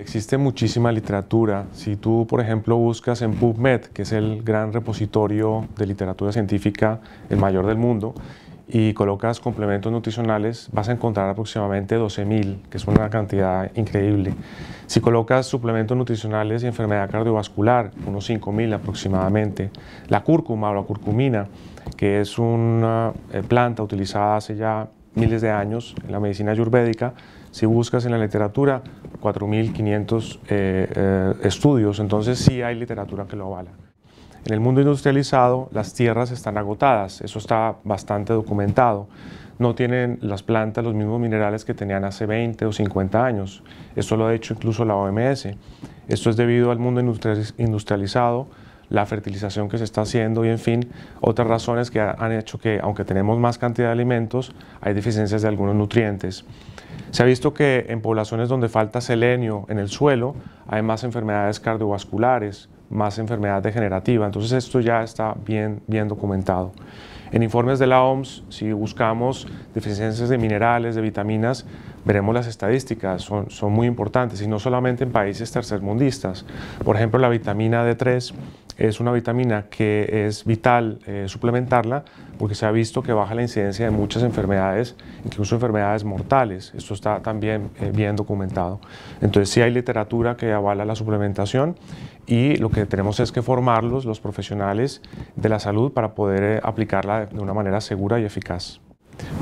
Existe muchísima literatura. Si tú, por ejemplo, buscas en PubMed, que es el gran repositorio de literatura científica, el mayor del mundo, y colocas complementos nutricionales, vas a encontrar aproximadamente 12.000, que es una cantidad increíble. Si colocas suplementos nutricionales y enfermedad cardiovascular, unos 5.000 aproximadamente. La cúrcuma o la curcumina, que es una eh, planta utilizada hace ya miles de años en la medicina ayurvédica, si buscas en la literatura, 4.500 eh, eh, estudios, entonces sí hay literatura que lo avala. En el mundo industrializado las tierras están agotadas, eso está bastante documentado. No tienen las plantas los mismos minerales que tenían hace 20 o 50 años. Esto lo ha hecho incluso la OMS. Esto es debido al mundo industrializado la fertilización que se está haciendo y en fin, otras razones que han hecho que aunque tenemos más cantidad de alimentos, hay deficiencias de algunos nutrientes. Se ha visto que en poblaciones donde falta selenio en el suelo hay más enfermedades cardiovasculares, más enfermedad degenerativa, entonces esto ya está bien, bien documentado. En informes de la OMS, si buscamos deficiencias de minerales, de vitaminas, veremos las estadísticas, son, son muy importantes, y no solamente en países tercermundistas. Por ejemplo, la vitamina D3 es una vitamina que es vital eh, suplementarla porque se ha visto que baja la incidencia de muchas enfermedades, incluso enfermedades mortales. Esto está también eh, bien documentado. Entonces sí hay literatura que avala la suplementación y lo que tenemos es que formarlos los profesionales de la salud para poder eh, aplicarla de una manera segura y eficaz.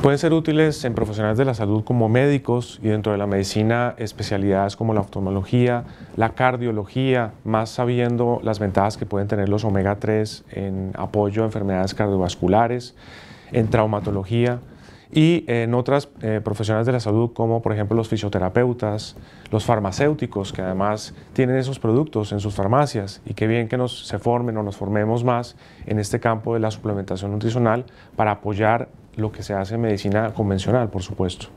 Pueden ser útiles en profesionales de la salud como médicos y dentro de la medicina especialidades como la oftalmología, la cardiología, más sabiendo las ventajas que pueden tener los omega 3 en apoyo a enfermedades cardiovasculares, en traumatología y en otras eh, profesionales de la salud como por ejemplo los fisioterapeutas, los farmacéuticos que además tienen esos productos en sus farmacias y qué bien que nos se formen o nos formemos más en este campo de la suplementación nutricional para apoyar lo que se hace en medicina convencional, por supuesto.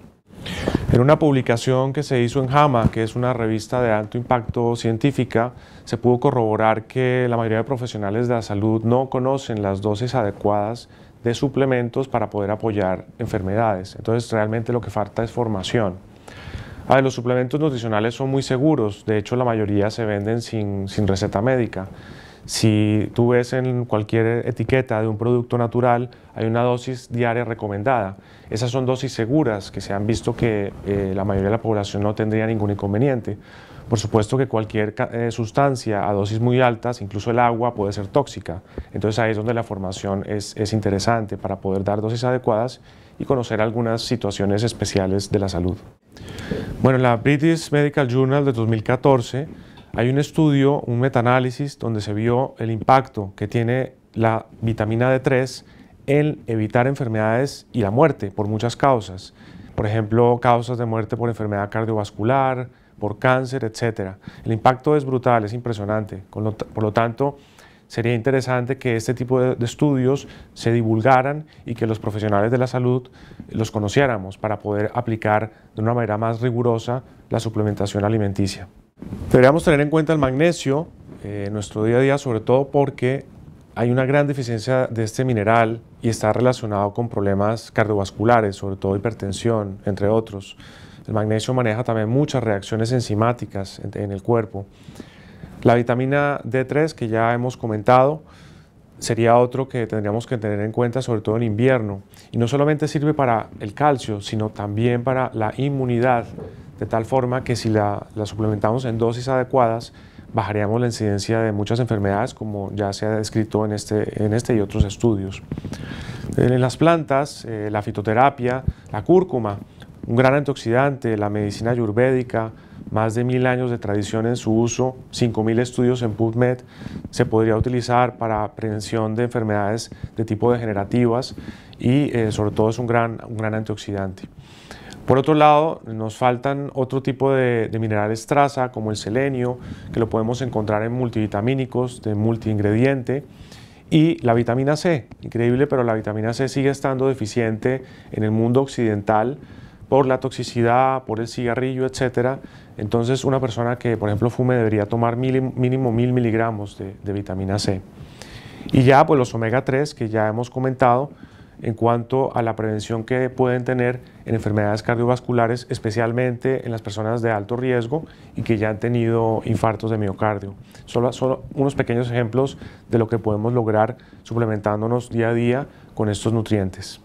En una publicación que se hizo en JAMA, que es una revista de alto impacto científica, se pudo corroborar que la mayoría de profesionales de la salud no conocen las dosis adecuadas de suplementos para poder apoyar enfermedades. Entonces realmente lo que falta es formación. A ah, los suplementos nutricionales son muy seguros, de hecho la mayoría se venden sin, sin receta médica. Si tú ves en cualquier etiqueta de un producto natural, hay una dosis diaria recomendada. Esas son dosis seguras que se han visto que eh, la mayoría de la población no tendría ningún inconveniente. Por supuesto que cualquier eh, sustancia a dosis muy altas, incluso el agua, puede ser tóxica. Entonces ahí es donde la formación es interesante para poder dar dosis adecuadas y conocer algunas situaciones especiales de la salud. Bueno, la British Medical Journal de 2014 hay un estudio, un metaanálisis, donde se vio el impacto que tiene la vitamina D3 en evitar enfermedades y la muerte por muchas causas. Por ejemplo, causas de muerte por enfermedad cardiovascular, por cáncer, etc. El impacto es brutal, es impresionante. Por lo tanto, sería interesante que este tipo de, estudios se divulgaran y que los profesionales de la salud los conociéramos para poder aplicar de una manera más rigurosa la suplementación alimenticia. Deberíamos tener en cuenta el magnesio eh, en nuestro día a día, sobre todo porque hay una gran deficiencia de este mineral y está relacionado con problemas cardiovasculares, sobre todo hipertensión, entre otros. El magnesio maneja también muchas reacciones enzimáticas en el cuerpo. La vitamina D3, que ya hemos comentado, sería otro que tendríamos que tener en cuenta, sobre todo en invierno. Y no solamente sirve para el calcio, sino también para la inmunidad de tal forma que si la, suplementamos en dosis adecuadas, bajaríamos la incidencia de muchas enfermedades, como ya se ha descrito en este, en este y otros estudios. En eh, las plantas, eh, la fitoterapia, la cúrcuma, un gran antioxidante, la medicina ayurvédica, más de mil años de tradición en su uso, 5.000 estudios en PubMed, se podría utilizar para prevención de enfermedades de tipo degenerativas y eh, sobre todo es un gran, un gran antioxidante. Por otro lado, nos faltan otro tipo de, minerales traza, como el selenio, que lo podemos encontrar en multivitamínicos de multiingrediente, y la vitamina C. Increíble, pero la vitamina C sigue estando deficiente en el mundo occidental por la toxicidad, por el cigarrillo, etc. Entonces, una persona que, por ejemplo, fume debería tomar mínimo mil miligramos de, de vitamina C. Y ya, pues los omega 3, que ya hemos comentado, en cuanto a la prevención que pueden tener en enfermedades cardiovasculares, especialmente en las personas de alto riesgo y que ya han tenido infartos de miocardio. Solo, unos pequeños ejemplos de lo que podemos lograr suplementándonos día a día con estos nutrientes.